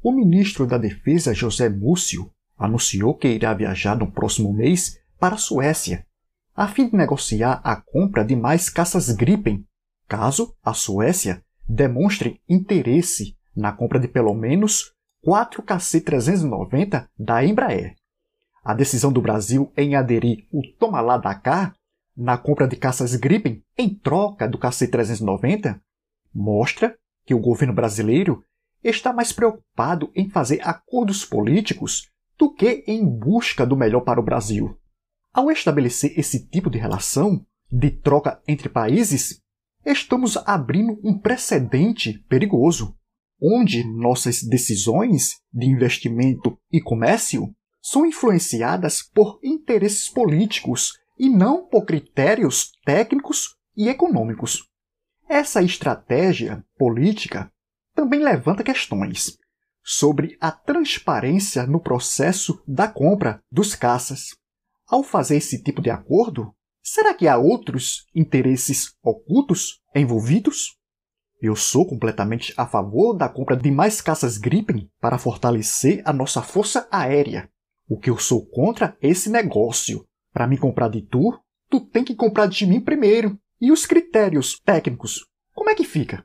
O ministro da Defesa, José Múcio, anunciou que irá viajar no próximo mês para a Suécia, a fim de negociar a compra de mais caças Gripen, caso a Suécia demonstre interesse na compra de pelo menos 4 KC-390 da Embraer. A decisão do Brasil em aderir o Toma lá da cá na compra de caças Gripen em troca do KC-390 mostra que o governo brasileiro está mais preocupado em fazer acordos políticos do que em busca do melhor para o Brasil. Ao estabelecer esse tipo de relação, de troca entre países, estamos abrindo um precedente perigoso, onde nossas decisões de investimento e comércio são influenciadas por interesses políticos e não por critérios técnicos e econômicos. Essa estratégia política também levanta questões sobre a transparência no processo da compra dos caças. Ao fazer esse tipo de acordo, será que há outros interesses ocultos envolvidos? Eu sou completamente a favor da compra de mais caças Gripen para fortalecer a nossa força aérea. O que eu sou contra é esse negócio. Para me comprar de tu, tu tem que comprar de mim primeiro. E os critérios técnicos? Como é que fica?